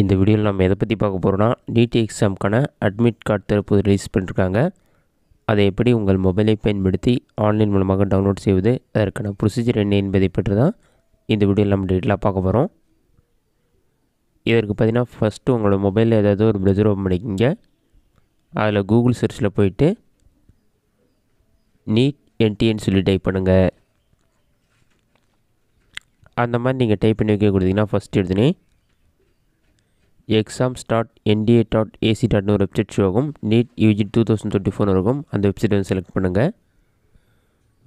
இந்த வீடியோவில் நம்ம எதை பற்றி பார்க்க போகிறோன்னா நீட் எக்ஸாம்க்கான அட்மிட் கார்டு தரப்பு ரிலீஸ் பண்ணியிருக்காங்க அதை எப்படி உங்கள் மொபைலை பயன்படுத்தி ஆன்லைன் மூலமாக டவுன்லோட் செய்வது அதற்கான ப்ரொசீஜர் என்ன என்பதை பற்றி தான் இந்த வீடியோவில் நம்ம டீட்டெயிலாக பார்க்க போகிறோம் இதற்கு பார்த்தீங்கன்னா ஃபஸ்ட்டு உங்களோட மொபைலில் ஏதாவது ஒரு ப்ரௌசர் ஓப்பன் பண்ணிக்கிங்க அதில் கூகுள் சர்ச்சில் போயிட்டு நீட் என்டிஎன்னு சொல்லி டைப் பண்ணுங்கள் அந்த மாதிரி நீங்கள் டைப் பண்ணி வைக்க கொடுத்தீங்கன்னா ஃபஸ்ட்டு எடுத்துனே exam s dot NTA dot AC டாட்னு ஒரு வெப்சைட் ஷோ ஆகும் NEET UG two thousand twenty four இருக்கும் அந்த வெப்சைட் வந்து செலக்ட் பண்ணுங்கள்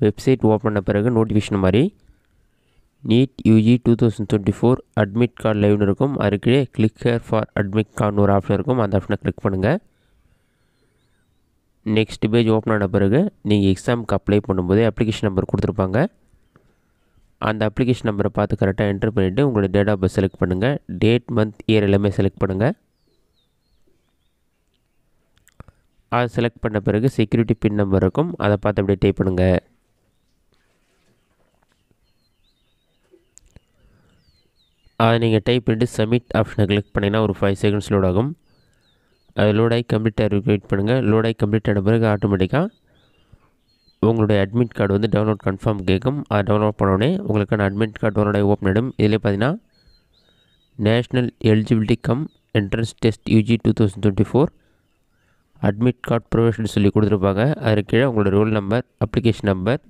வெப்சைட் ஓப்பன் பண்ண பிறகு நோட்டிஃபிகேஷன் மாதிரி NEET UG two thousand twenty four admit card லைவ்னு இருக்கும் அதுக்கிடையே கிளிக் ஹேர் ஃபார் அட்மிட் கார்டுன்னு ஒரு ஆப்ஷன் இருக்கும் அந்த ஆப்ஷனை கிளிக் பண்ணுங்கள் நெக்ஸ்ட் பேஜ் ஓப்பன் ஆன பிறகு நீங்கள் எக்ஸாமுக்கு அப்ளை பண்ணும்போது அப்ளிகேஷன் நம்பர் கொடுத்துருப்பாங்க அந்த அப்ளிகேஷன் நம்பரை பார்த்து கரெக்டாக என்ட்ரு பண்ணிவிட்டு உங்களோட டேட் ஆஃப் பர்த் செலக்ட் பண்ணுங்கள் டேட் மந்த் இயர் எல்லாமே செலக்ட் பண்ணுங்கள் அதை செலக்ட் பண்ண பிறகு செக்யூரிட்டி பின் நம்பர் இருக்கும் அதை பார்த்து அப்படியே டைப் பண்ணுங்கள் அதை நீங்கள் டைப் பண்ணிட்டு சப்மிட் ஆப்ஷனை கிளிக் பண்ணிங்கன்னா ஒரு ஃபைவ் செகண்ட்ஸ் லோட் ஆகும் அது லோடாகி கம்ப்ளீட்டாக வெயிட் பண்ணுங்கள் லோடாகி கம்ப்ளீட் ஆன பிறகு ஆட்டோமேட்டிக்காக உங்களுடைய அட்மிட் கார்டு வந்து டவுன்லோட் கன்ஃபார்ம் கேட்கும் அதை டவுன்லோட் பண்ணோடனே உங்களுக்கான அட்மிட் கார்டு உடனே ஓப்பன் ஆகிடும் இதில் பார்த்தீங்கன்னா national eligibility cum entrance test UG two thousand twenty four admit card provision சொல்லி கொடுத்துருப்பாங்க அதற்கு கீழே உங்களோட roll number application number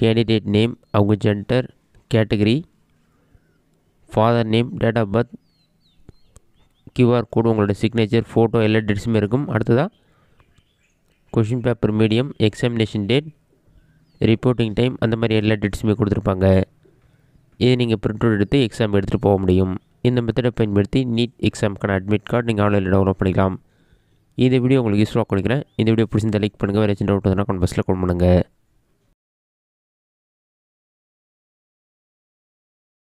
candidate name அவங்க gender category father name date of birth QR code உங்களோட சிக்னேச்சர் ஃபோட்டோ எல்லா டேட்ஸுமே இருக்கும் அடுத்ததாக question paper medium examination date reporting time அந்த மாதிரி எல்லா டேட்ஸுமே கொடுத்துருப்பாங்க இதை நீங்கள் ப்ரிண்ட் எடுத்து எக்ஸாம் எடுத்துகிட்டு போக முடியும் இந்த மெத்தடை பயன்படுத்தி நீட் எக்ஸாமுக்கான அட்மிட் கார்டு நீங்கள் ஆன்லைனில் டவுன்லோட் பண்ணிக்கலாம் இந்த வீடியோ உங்களுக்கு யூஸ்ஃபுல்லாக கொடுக்குறேன் இந்த வீடியோ பிடிச்சிருந்தால் லைக் பண்ணுங்கள் வேறு ஏதாச்சும் டவுட் கொண்டு பஸ்ஸில் கொண்டு பண்ணுங்கள்